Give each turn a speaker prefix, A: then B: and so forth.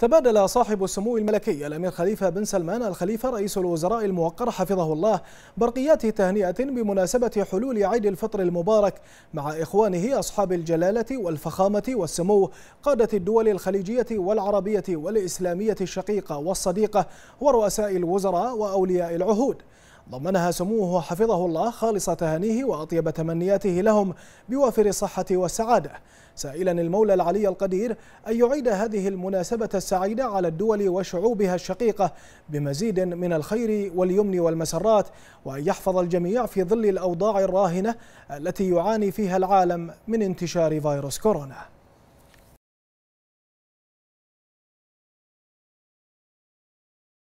A: تبادل صاحب السمو الملكي الأمير خليفة بن سلمان الخليفة رئيس الوزراء الموقر حفظه الله برقيات تهنئة بمناسبة حلول عيد الفطر المبارك مع إخوانه أصحاب الجلالة والفخامة والسمو قادة الدول الخليجية والعربية والإسلامية الشقيقة والصديقة ورؤساء الوزراء وأولياء العهود ضمنها سموه حفظه الله خالص تهانيه وأطيب تمنياته لهم بوافر الصحة والسعادة سائلا المولى العلي القدير أن يعيد هذه المناسبة السعيدة على الدول وشعوبها الشقيقة بمزيد من الخير واليمن والمسرات وأن يحفظ الجميع في ظل الأوضاع الراهنة التي يعاني فيها العالم من انتشار فيروس كورونا